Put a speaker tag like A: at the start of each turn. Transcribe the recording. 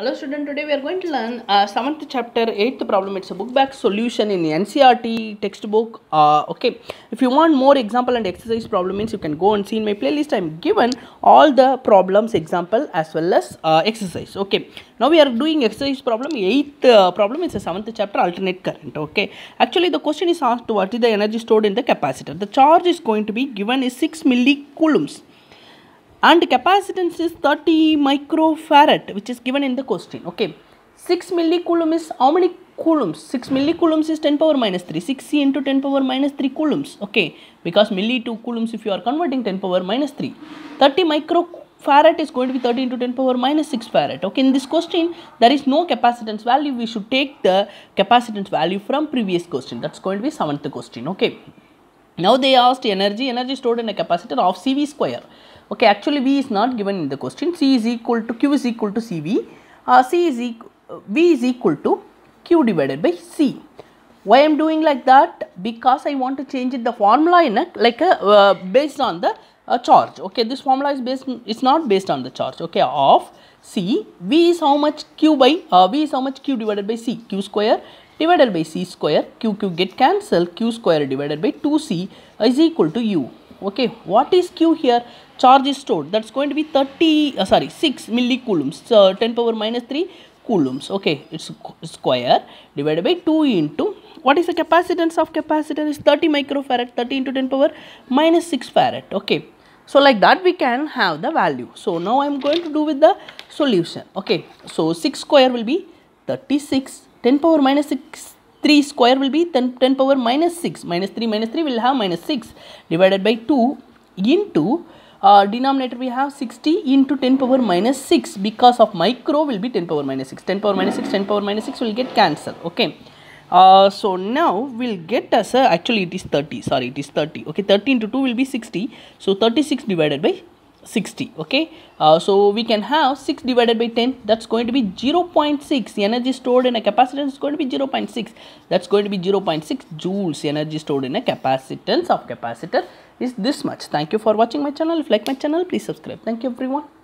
A: Hello student, today we are going to learn uh, 7th chapter 8th problem. It's a book back solution in the NCRT textbook. Uh, okay, if you want more example and exercise problem means you can go and see in my playlist. I'm given all the problems example as well as uh, exercise. Okay, now we are doing exercise problem. 8th uh, problem is a 7th chapter alternate current. Okay, actually the question is asked what is the energy stored in the capacitor. The charge is going to be given is 6 milli coulombs and capacitance is 30 microfarad which is given in the question okay 6 millicoulomb is how many coulombs 6 coulombs is 10 power minus 3 6 C into 10 power minus 3 coulombs okay because milli to coulombs if you are converting 10 power minus 3 30 microfarad is going to be 30 into 10 power minus 6 farad okay in this question there is no capacitance value we should take the capacitance value from previous question that's going to be seventh question okay now they asked energy energy stored in a capacitor of cv square Okay, actually V is not given in the question. C is equal to Q is equal to CV. Uh, C is e V is equal to Q divided by C. Why I am doing like that? Because I want to change the formula in a, like a uh, based on the uh, charge. Okay, this formula is based it's not based on the charge. Okay, of C V is how much Q by uh, V is how much Q divided by C Q square divided by C square Q Q get cancelled Q square divided by 2C is equal to U okay what is q here charge is stored that's going to be 30 uh, sorry 6 millicoulombs uh, 10 power minus 3 coulombs okay it's square divided by 2 into what is the capacitance of capacitor? is 30 microfarad 30 into 10 power minus 6 farad okay so like that we can have the value so now i'm going to do with the solution okay so 6 square will be 36 10 power minus 6 3 square will be 10, 10 power minus 6. Minus 3 minus 3 will have minus 6 divided by 2 into uh, denominator we have 60 into 10 power minus 6 because of micro will be 10 power minus 6. 10 power minus 6, 10 power minus 6 will get cancelled. Okay. Uh, so now we'll get as a actually it is 30 sorry it is 30 okay 30 into 2 will be 60 so 36 divided by 60 okay uh, so we can have 6 divided by 10 that's going to be 0.6 the energy stored in a capacitance is going to be 0.6 that's going to be 0.6 joules the energy stored in a capacitance of capacitor is this much thank you for watching my channel if like my channel please subscribe thank you everyone